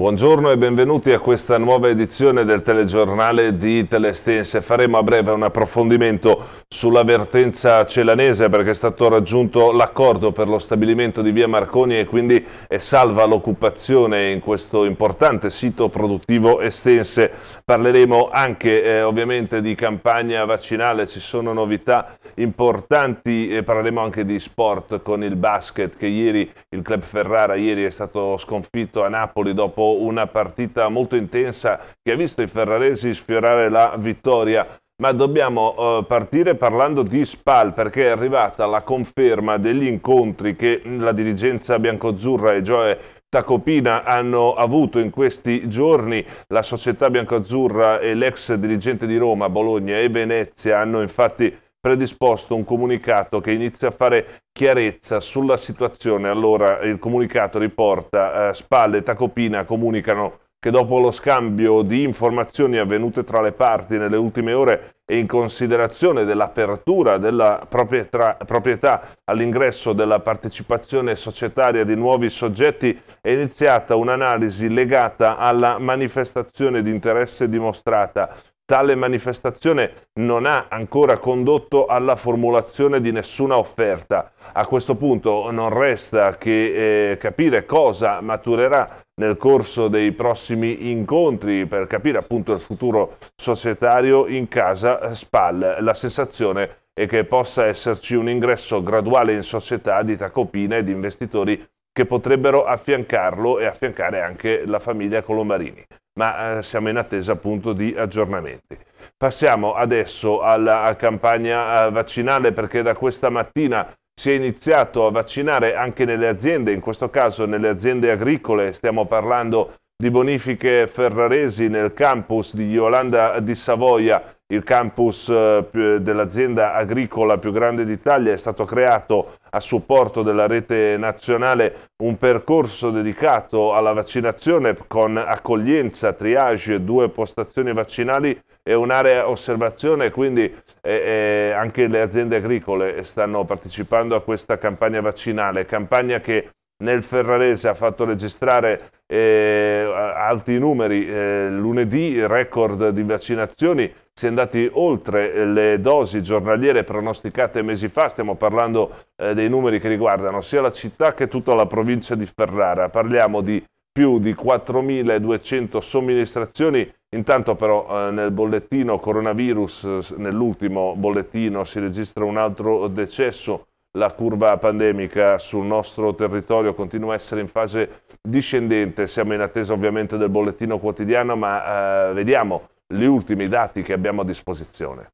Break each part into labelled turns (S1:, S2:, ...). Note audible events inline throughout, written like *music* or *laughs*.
S1: Buongiorno e benvenuti a questa nuova edizione del telegiornale di Telestense. Faremo a breve un approfondimento sulla vertenza celanese perché è stato raggiunto l'accordo per lo stabilimento di via Marconi e quindi è salva l'occupazione in questo importante sito produttivo estense. Parleremo anche eh, ovviamente di campagna vaccinale, ci sono novità importanti e parleremo anche di sport con il basket che ieri il club Ferrara ieri è stato sconfitto a Napoli dopo una partita molto intensa che ha visto i ferraresi sfiorare la vittoria. Ma dobbiamo eh, partire parlando di Spal perché è arrivata la conferma degli incontri che la dirigenza biancozzurra e Gioe Tacopina hanno avuto in questi giorni. La società biancoazzurra e l'ex dirigente di Roma, Bologna e Venezia hanno infatti predisposto un comunicato che inizia a fare chiarezza sulla situazione. Allora il comunicato riporta eh, Spalle e Tacopina comunicano che dopo lo scambio di informazioni avvenute tra le parti nelle ultime ore e in considerazione dell'apertura della proprietà, proprietà all'ingresso della partecipazione societaria di nuovi soggetti, è iniziata un'analisi legata alla manifestazione di interesse dimostrata Tale manifestazione non ha ancora condotto alla formulazione di nessuna offerta. A questo punto non resta che eh, capire cosa maturerà nel corso dei prossimi incontri per capire appunto il futuro societario in casa SPAL. La sensazione è che possa esserci un ingresso graduale in società di tacopina e di investitori che potrebbero affiancarlo e affiancare anche la famiglia Colomarini ma eh, siamo in attesa appunto di aggiornamenti. Passiamo adesso alla campagna eh, vaccinale perché da questa mattina si è iniziato a vaccinare anche nelle aziende, in questo caso nelle aziende agricole, stiamo parlando di bonifiche ferraresi nel campus di Yolanda di Savoia il campus eh, dell'azienda agricola più grande d'Italia è stato creato a supporto della rete nazionale un percorso dedicato alla vaccinazione con accoglienza, triage, due postazioni vaccinali e un'area osservazione, quindi eh, eh, anche le aziende agricole stanno partecipando a questa campagna vaccinale, campagna che nel Ferrarese ha fatto registrare eh, alti numeri eh, lunedì, record di vaccinazioni si è andati oltre le dosi giornaliere pronosticate mesi fa, stiamo parlando eh, dei numeri che riguardano sia la città che tutta la provincia di Ferrara, parliamo di più di 4.200 somministrazioni, intanto però eh, nel bollettino coronavirus, nell'ultimo bollettino si registra un altro decesso, la curva pandemica sul nostro territorio continua a essere in fase discendente, siamo in attesa ovviamente del bollettino quotidiano, ma eh, vediamo gli ultimi dati che abbiamo a disposizione.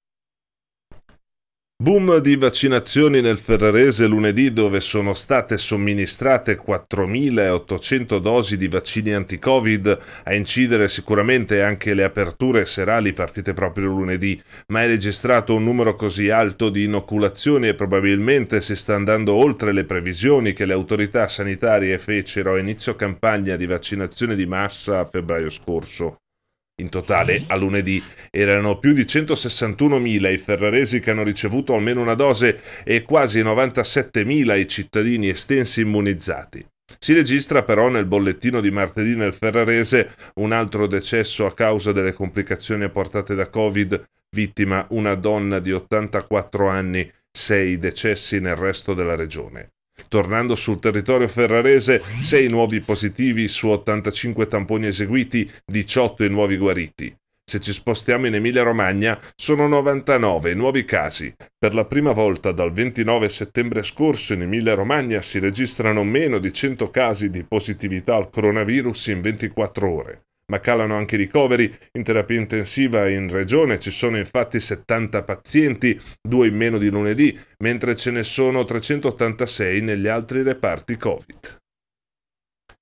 S1: Boom di vaccinazioni nel Ferrarese lunedì dove sono state somministrate 4.800 dosi di vaccini anti-Covid, a incidere sicuramente anche le aperture serali partite proprio lunedì, ma è registrato un numero così alto di inoculazioni e probabilmente si sta andando oltre le previsioni che le autorità sanitarie fecero a inizio campagna di vaccinazione di massa a febbraio scorso. In totale, a lunedì erano più di 161.000 i ferraresi che hanno ricevuto almeno una dose e quasi 97.000 i cittadini estensi immunizzati. Si registra però nel bollettino di martedì nel Ferrarese un altro decesso a causa delle complicazioni apportate da Covid, vittima una donna di 84 anni, sei decessi nel resto della regione. Tornando sul territorio ferrarese, 6 nuovi positivi su 85 tamponi eseguiti, 18 i nuovi guariti. Se ci spostiamo in Emilia-Romagna, sono 99 nuovi casi. Per la prima volta dal 29 settembre scorso in Emilia-Romagna si registrano meno di 100 casi di positività al coronavirus in 24 ore ma calano anche i ricoveri in terapia intensiva in regione. Ci sono infatti 70 pazienti, due in meno di lunedì, mentre ce ne sono 386 negli altri reparti Covid.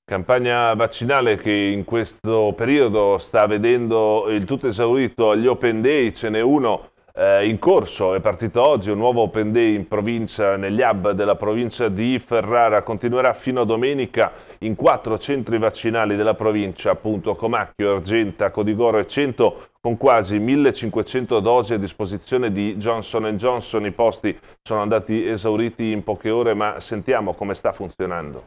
S1: Campagna vaccinale che in questo periodo sta vedendo il tutto esaurito agli open day, ce n'è uno eh, in corso, è partito oggi un nuovo Open Day in provincia, negli hub della provincia di Ferrara, continuerà fino a domenica in quattro centri vaccinali della provincia, appunto Comacchio, Argenta, Codigoro e Cento, con quasi 1500 dosi a disposizione di Johnson Johnson. I posti sono andati esauriti in poche ore, ma sentiamo come sta funzionando.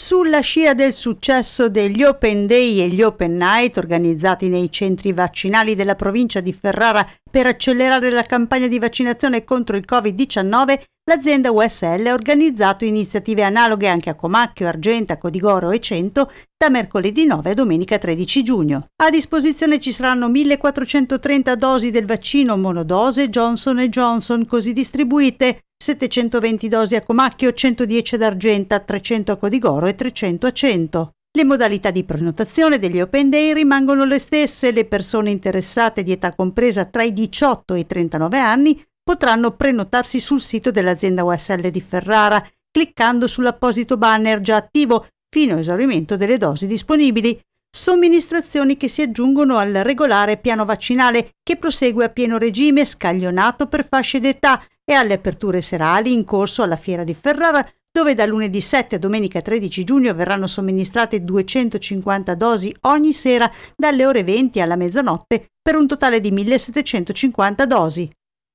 S2: Sulla scia del successo degli Open Day e gli Open Night organizzati nei centri vaccinali della provincia di Ferrara per accelerare la campagna di vaccinazione contro il Covid-19, l'azienda USL ha organizzato iniziative analoghe anche a Comacchio, Argenta, Codigoro e Cento da mercoledì 9 a domenica 13 giugno. A disposizione ci saranno 1430 dosi del vaccino monodose Johnson Johnson così distribuite 720 dosi a Comacchio, 110 d'argenta, 300 a Codigoro e 300 a 100. Le modalità di prenotazione degli Open Day rimangono le stesse, le persone interessate di età compresa tra i 18 e i 39 anni potranno prenotarsi sul sito dell'azienda USL di Ferrara cliccando sull'apposito banner già attivo fino a esaurimento delle dosi disponibili, somministrazioni che si aggiungono al regolare piano vaccinale che prosegue a pieno regime scaglionato per fasce d'età e alle aperture serali in corso alla Fiera di Ferrara, dove da lunedì 7 a domenica 13 giugno verranno somministrate 250 dosi ogni sera dalle ore 20 alla mezzanotte per un totale di 1750 dosi.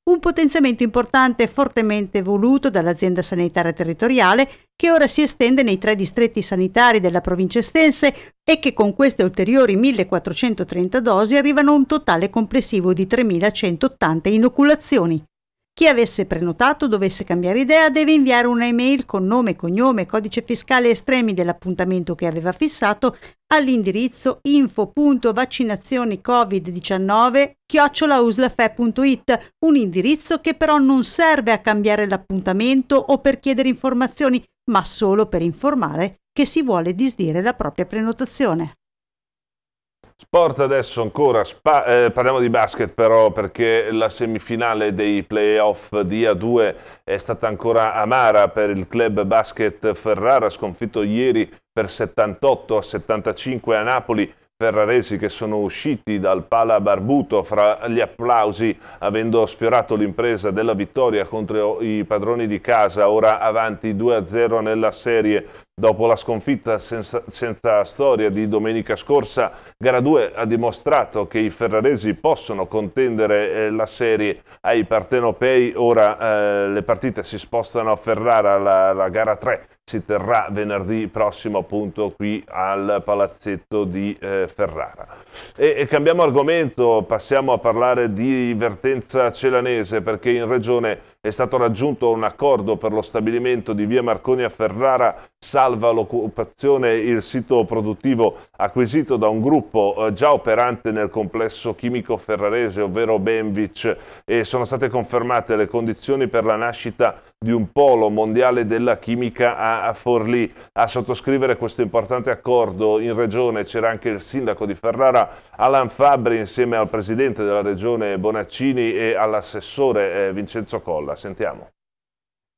S2: Un potenziamento importante e fortemente voluto dall'azienda sanitaria territoriale che ora si estende nei tre distretti sanitari della provincia estense e che con queste ulteriori 1430 dosi arrivano a un totale complessivo di 3180 inoculazioni. Chi avesse prenotato dovesse cambiare idea deve inviare un'email con nome, cognome, codice fiscale estremi dell'appuntamento che aveva fissato all'indirizzo info.vaccinazionicovid19 chiocciolauslfe.it, un indirizzo che però non serve a cambiare l'appuntamento o per chiedere informazioni, ma solo per informare che si vuole disdire la propria prenotazione.
S1: Sport adesso ancora, Spa, eh, parliamo di basket però perché la semifinale dei playoff di A2 è stata ancora amara per il club basket Ferrara sconfitto ieri per 78 a 75 a Napoli ferraresi che sono usciti dal Pala Barbuto fra gli applausi avendo sfiorato l'impresa della vittoria contro i padroni di casa ora avanti 2-0 nella serie dopo la sconfitta senza, senza, storia di domenica scorsa gara 2 ha dimostrato che i ferraresi possono contendere eh, la serie ai partenopei ora eh, le partite si spostano a Ferrara la, la gara 3 si terrà venerdì prossimo appunto qui al palazzetto di eh, Ferrara. E, e, cambiamo argomento, passiamo a parlare di vertenza celanese perché in regione è stato raggiunto un accordo per lo stabilimento di via Marconi a Ferrara salva l'occupazione il sito produttivo acquisito da un gruppo eh, già operante nel complesso chimico ferrarese, ovvero Benvic, e sono state confermate le condizioni per la nascita di un polo mondiale della chimica a Forlì. A sottoscrivere questo importante accordo in regione c'era anche il sindaco di Ferrara, Alan Fabri, insieme al presidente della regione Bonaccini e all'assessore eh, Vincenzo Colla. Sentiamo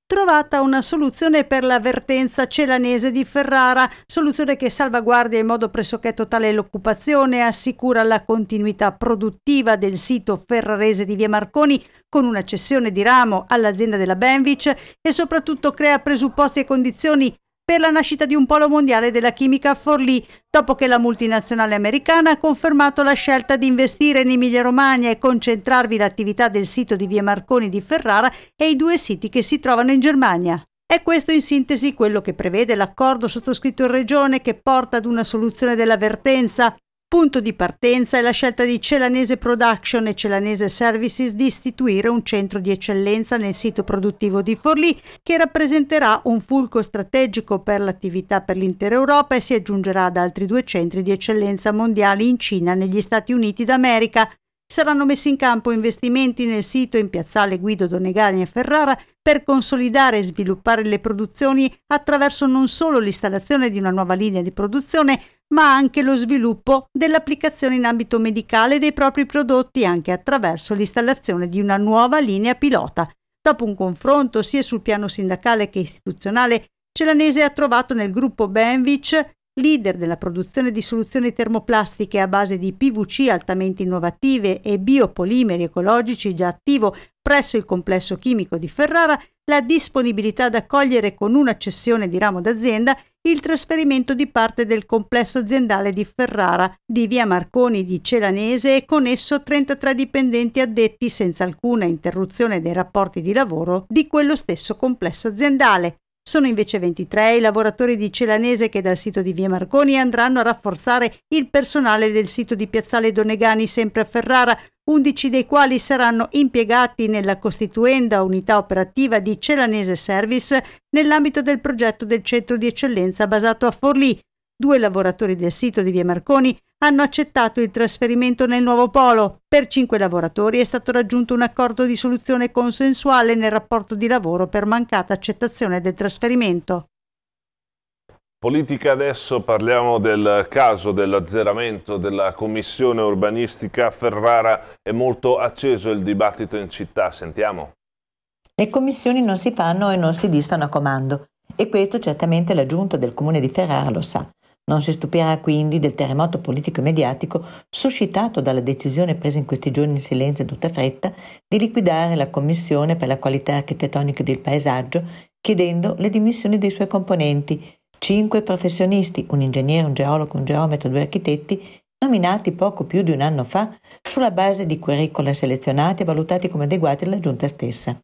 S2: trovata una soluzione per la vertenza celanese di Ferrara, soluzione che salvaguardia in modo pressoché totale l'occupazione e assicura la continuità produttiva del sito ferrarese di Via Marconi con una cessione di ramo all'azienda della Benvic e soprattutto crea presupposti e condizioni per la nascita di un polo mondiale della chimica a Forlì, dopo che la multinazionale americana ha confermato la scelta di investire in Emilia-Romagna e concentrarvi l'attività del sito di Via Marconi di Ferrara e i due siti che si trovano in Germania. È questo in sintesi quello che prevede l'accordo sottoscritto in Regione che porta ad una soluzione dell'avvertenza Punto di partenza è la scelta di Celanese Production e Celanese Services di istituire un centro di eccellenza nel sito produttivo di Forlì che rappresenterà un fulcro strategico per l'attività per l'intera Europa e si aggiungerà ad altri due centri di eccellenza mondiali in Cina e negli Stati Uniti d'America Saranno messi in campo investimenti nel sito in piazzale Guido Donegani a Ferrara per consolidare e sviluppare le produzioni attraverso non solo l'installazione di una nuova linea di produzione, ma anche lo sviluppo dell'applicazione in ambito medicale dei propri prodotti anche attraverso l'installazione di una nuova linea pilota. Dopo un confronto sia sul piano sindacale che istituzionale, Celanese ha trovato nel gruppo Benvich leader della produzione di soluzioni termoplastiche a base di PVC altamente innovative e biopolimeri ecologici già attivo presso il complesso chimico di Ferrara, la disponibilità ad accogliere con una cessione di ramo d'azienda il trasferimento di parte del complesso aziendale di Ferrara, di via Marconi di Celanese e con esso 33 dipendenti addetti senza alcuna interruzione dei rapporti di lavoro di quello stesso complesso aziendale, sono invece 23 i lavoratori di Celanese che dal sito di Via Marconi andranno a rafforzare il personale del sito di Piazzale Donegani, sempre a Ferrara, 11 dei quali saranno impiegati nella costituenda unità operativa di Celanese Service nell'ambito del progetto del centro di eccellenza basato a Forlì, Due lavoratori del sito di Via Marconi hanno accettato il trasferimento nel nuovo polo. Per cinque lavoratori è stato raggiunto un accordo di soluzione consensuale nel rapporto di lavoro per mancata accettazione del trasferimento.
S1: Politica adesso parliamo del caso dell'azzeramento della commissione urbanistica a Ferrara. È molto acceso il dibattito in città, sentiamo.
S3: Le commissioni non si fanno e non si distano a comando e questo certamente la giunta del comune di Ferrara lo sa. Non si stupirà quindi del terremoto politico e mediatico suscitato dalla decisione presa in questi giorni in silenzio e tutta fretta di liquidare la Commissione per la qualità architettonica del paesaggio, chiedendo le dimissioni dei suoi componenti, cinque professionisti, un ingegnere, un geologo, un geometro, due architetti, nominati poco più di un anno fa sulla base di curricula selezionati e valutati come adeguati dalla Giunta stessa.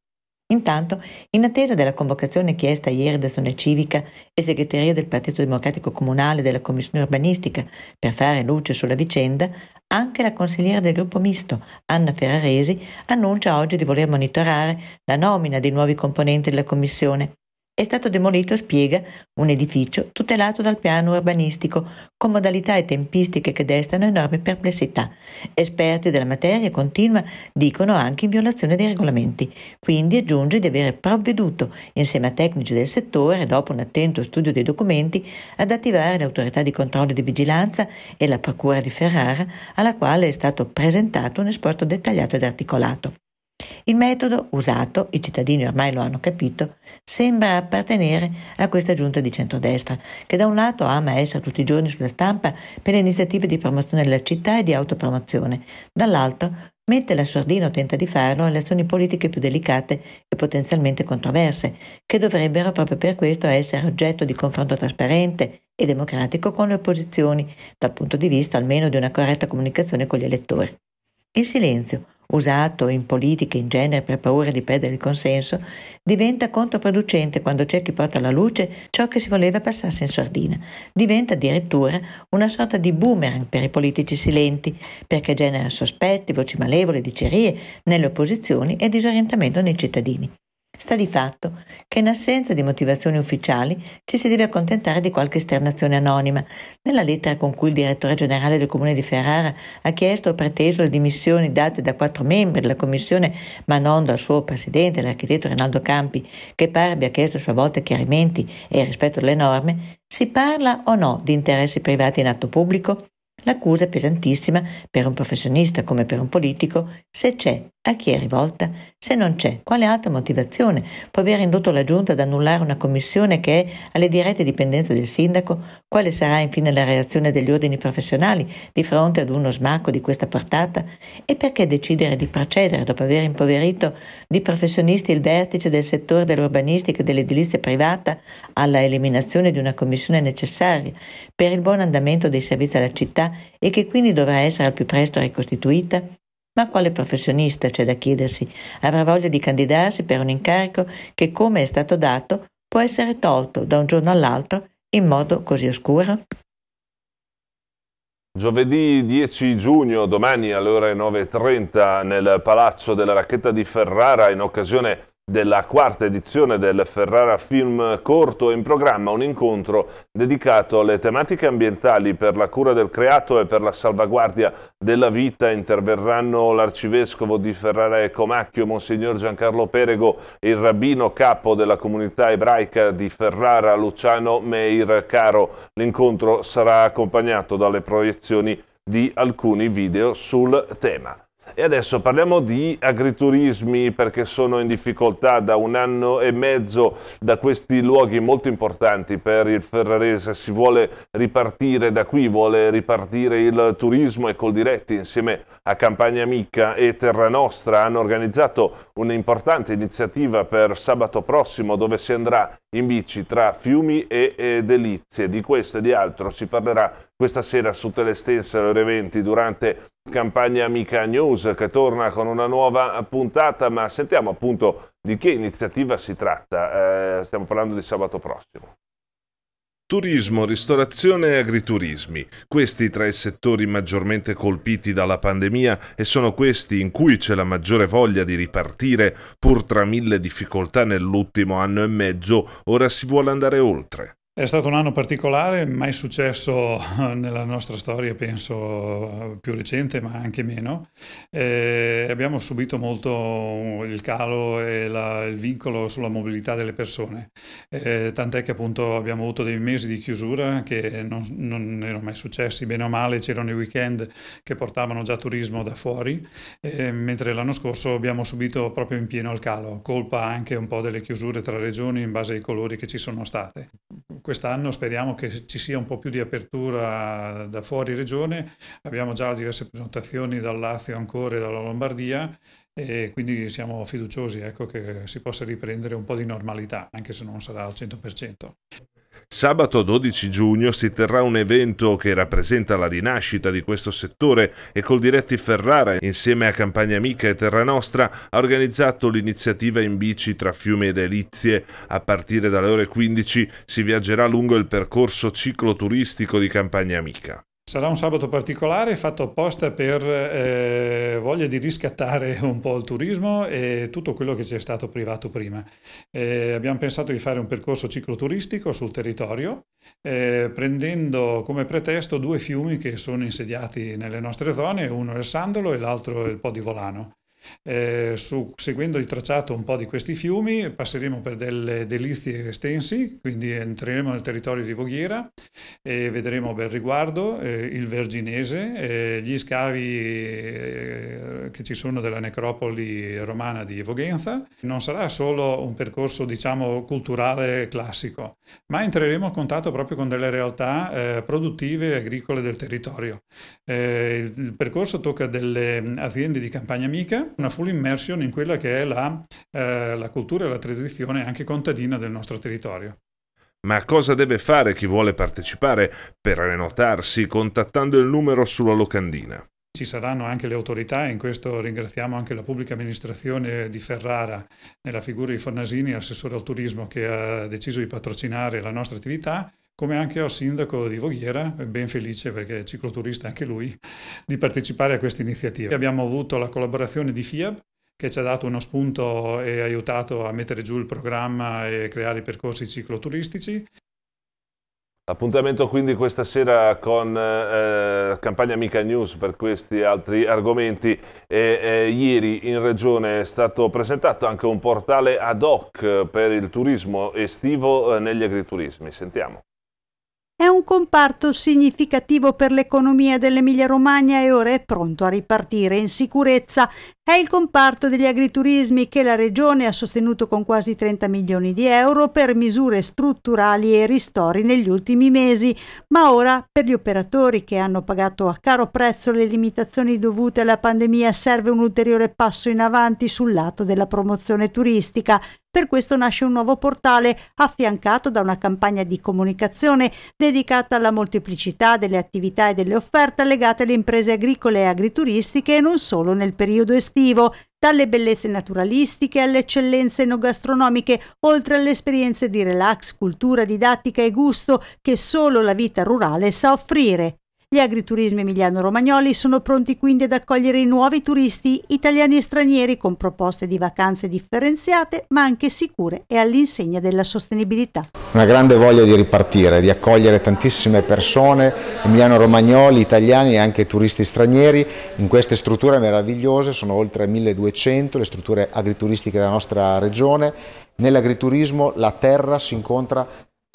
S3: Intanto, in attesa della convocazione chiesta ieri da Sone Civica e Segreteria del Partito Democratico Comunale della Commissione Urbanistica per fare luce sulla vicenda, anche la consigliera del gruppo misto, Anna Ferraresi, annuncia oggi di voler monitorare la nomina dei nuovi componenti della Commissione è stato demolito, spiega, un edificio tutelato dal piano urbanistico, con modalità e tempistiche che destano enorme perplessità. Esperti della materia continua dicono anche in violazione dei regolamenti. Quindi aggiunge di aver provveduto, insieme a tecnici del settore, dopo un attento studio dei documenti, ad attivare l'autorità di controllo e di vigilanza e la procura di Ferrara, alla quale è stato presentato un esposto dettagliato ed articolato. Il metodo usato, i cittadini ormai lo hanno capito, sembra appartenere a questa giunta di centrodestra, che da un lato ama essere tutti i giorni sulla stampa per le iniziative di promozione della città e di autopromozione, dall'altro mette la sordina o tenta di farlo alle azioni politiche più delicate e potenzialmente controverse, che dovrebbero proprio per questo essere oggetto di confronto trasparente e democratico con le opposizioni, dal punto di vista almeno di una corretta comunicazione con gli elettori. Il silenzio, usato in politica in genere per paura di perdere il consenso, diventa controproducente quando c'è chi porta alla luce ciò che si voleva passasse in sordina. Diventa addirittura una sorta di boomerang per i politici silenti, perché genera sospetti, voci malevole, dicerie nelle opposizioni e disorientamento nei cittadini. Sta di fatto che in assenza di motivazioni ufficiali ci si deve accontentare di qualche esternazione anonima. Nella lettera con cui il direttore generale del comune di Ferrara ha chiesto o preteso le dimissioni date da quattro membri della commissione, ma non dal suo presidente, l'architetto Rinaldo Campi, che pare abbia chiesto a sua volta chiarimenti e rispetto alle norme, si parla o no di interessi privati in atto pubblico? L'accusa è pesantissima per un professionista come per un politico se c'è a chi è rivolta? Se non c'è, quale altra motivazione può aver indotto la Giunta ad annullare una commissione che è alle dirette dipendenze del sindaco? Quale sarà infine la reazione degli ordini professionali di fronte ad uno smacco di questa portata? E perché decidere di procedere dopo aver impoverito di professionisti il vertice del settore dell'urbanistica e dell'edilizia privata alla eliminazione di una commissione necessaria per il buon andamento dei servizi alla città e che quindi dovrà essere al più presto ricostituita? Ma quale professionista, c'è da chiedersi, avrà voglia di candidarsi per un incarico che, come è stato dato, può essere tolto da un giorno all'altro in modo così oscuro?
S1: Giovedì 10 giugno, domani alle ore 9.30 nel Palazzo della Racchetta di Ferrara, in occasione della quarta edizione del Ferrara Film Corto è in programma un incontro dedicato alle tematiche ambientali per la cura del creato e per la salvaguardia della vita. Interverranno l'arcivescovo di Ferrara e Comacchio, Monsignor Giancarlo Perego e il rabbino capo della comunità ebraica di Ferrara, Luciano Meir Caro. L'incontro sarà accompagnato dalle proiezioni di alcuni video sul tema. E adesso parliamo di agriturismi perché sono in difficoltà da un anno e mezzo da questi luoghi molto importanti per il Ferrarese. Si vuole ripartire da qui, vuole ripartire il turismo e Coldiretti insieme a Campagna Amica e Terra Nostra hanno organizzato un'importante iniziativa per sabato prossimo dove si andrà in bici tra fiumi e, e delizie. Di questo e di altro si parlerà questa sera su Telestense alle ore 20 durante Campagna Amica News che torna con una nuova puntata, ma sentiamo appunto di che iniziativa si tratta. Eh, stiamo parlando di sabato prossimo. Turismo, ristorazione e agriturismi, questi tra i settori maggiormente colpiti dalla pandemia e sono questi in cui c'è la maggiore voglia di ripartire, pur tra mille difficoltà nell'ultimo anno e mezzo, ora si vuole andare oltre.
S4: È stato un anno particolare, mai successo *laughs* nella nostra storia, penso più recente, ma anche meno. Eh, abbiamo subito molto il calo e la, il vincolo sulla mobilità delle persone, eh, tant'è che appunto abbiamo avuto dei mesi di chiusura che non, non, erano mai successi, bene o male c'erano i weekend che portavano già turismo da fuori, eh, mentre l'anno scorso abbiamo subito proprio in pieno il calo, colpa anche un po' delle chiusure tra regioni in base ai colori che ci sono state quest'anno speriamo che ci sia un po' più di apertura da fuori regione, abbiamo già diverse prenotazioni dal Lazio ancora e dalla Lombardia e quindi siamo fiduciosi ecco, che si possa riprendere un po' di normalità, anche se non sarà al 100%.
S1: Sabato 12 giugno si terrà un evento che rappresenta la rinascita di questo settore e col Diretti Ferrara, insieme a Campagna Amica e Terra Nostra, ha organizzato l'iniziativa in bici tra Fiume ed Elizie. A partire dalle ore 15 si viaggerà lungo il percorso cicloturistico di Campagna Amica.
S4: Sarà un sabato particolare fatto apposta per eh, voglia di riscattare *laughs* un po' il turismo e tutto quello che ci è stato privato prima. Eh, abbiamo pensato di fare un percorso cicloturistico sul territorio, eh, prendendo come pretesto due fiumi che sono insediati nelle nostre zone, uno è il Sandolo e l'altro è il Po di Volano. Eh, su, seguendo il tracciato un po' di questi fiumi passeremo per delle delizie estensi, quindi entreremo nel territorio di Voghiera e vedremo bel riguardo eh, il Verginese, eh, gli scavi eh, che ci sono della necropoli romana di Voghenza. Non sarà solo un percorso diciamo culturale classico, ma entreremo a contatto proprio con delle realtà eh, produttive e agricole del territorio. Eh, il, il percorso tocca delle aziende di campagna amica, una full immersion in quella che è la, eh, la cultura e la tradizione anche contadina del nostro territorio.
S1: Ma cosa deve fare chi vuole partecipare per prenotarsi contattando il numero sulla locandina?
S4: Ci saranno anche le autorità, in questo ringraziamo anche la pubblica amministrazione di Ferrara, nella figura di Fornasini, assessore al turismo, che ha deciso di patrocinare la nostra attività come anche al sindaco di Voghiera, ben felice perché è cicloturista anche lui, di partecipare a questa iniziativa. Abbiamo avuto la collaborazione di FIAB, che ci ha dato uno spunto e aiutato a mettere giù il programma e creare i percorsi cicloturistici.
S1: Appuntamento quindi questa sera con eh, Campagna Amica News per questi altri argomenti. E, eh, ieri in Regione è stato presentato anche un portale ad hoc per il turismo estivo eh, negli agriturismi. Sentiamo.
S2: È un comparto significativo per l'economia dell'Emilia-Romagna e ora è pronto a ripartire in sicurezza. È il comparto degli agriturismi che la Regione ha sostenuto con quasi 30 milioni di euro per misure strutturali e ristori negli ultimi mesi, ma ora per gli operatori che hanno pagato a caro prezzo le limitazioni dovute alla pandemia serve un ulteriore passo in avanti sul lato della promozione turistica. Per questo nasce un nuovo portale affiancato da una campagna di comunicazione dedicata alla molteplicità delle attività e delle offerte legate alle imprese agricole e agrituristiche e non solo nel periodo estivo, dalle bellezze naturalistiche alle eccellenze enogastronomiche, oltre alle esperienze di relax, cultura, didattica e gusto che solo la vita rurale sa offrire. Gli agriturismi emiliano-romagnoli sono pronti quindi ad accogliere i nuovi turisti italiani e stranieri con proposte di vacanze differenziate ma anche sicure e all'insegna della sostenibilità.
S5: Una grande voglia di ripartire, di accogliere tantissime persone, emiliano-romagnoli, italiani e anche turisti stranieri in queste strutture meravigliose, sono oltre 1200 le strutture agrituristiche della nostra regione. Nell'agriturismo la terra si incontra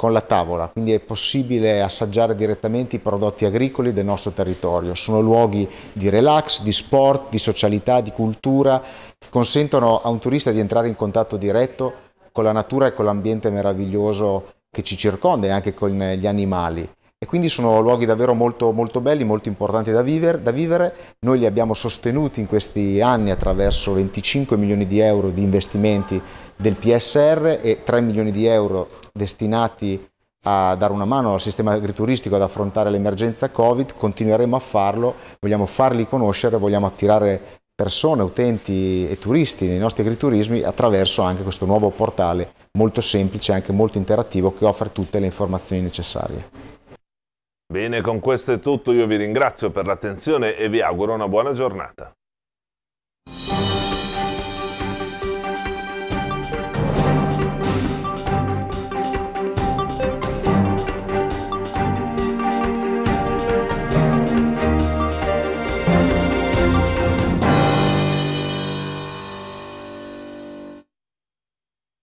S5: con la tavola, quindi è possibile assaggiare direttamente i prodotti agricoli del nostro territorio. Sono luoghi di relax, di sport, di socialità, di cultura, che consentono a un turista di entrare in contatto diretto con la natura e con l'ambiente meraviglioso che ci circonda e anche con gli animali e quindi sono luoghi davvero molto, molto belli, molto importanti da, viver, da, vivere. Noi li abbiamo sostenuti in questi anni attraverso 25 milioni di euro di investimenti del PSR e 3 milioni di euro destinati a dare una mano al sistema agrituristico ad affrontare l'emergenza Covid, continueremo a farlo, vogliamo farli conoscere, vogliamo attirare persone, utenti e turisti nei nostri agriturismi attraverso anche questo nuovo portale molto semplice e anche molto interattivo che offre tutte le informazioni necessarie.
S1: Bene, con questo è tutto, io vi ringrazio per l'attenzione e vi auguro una buona giornata.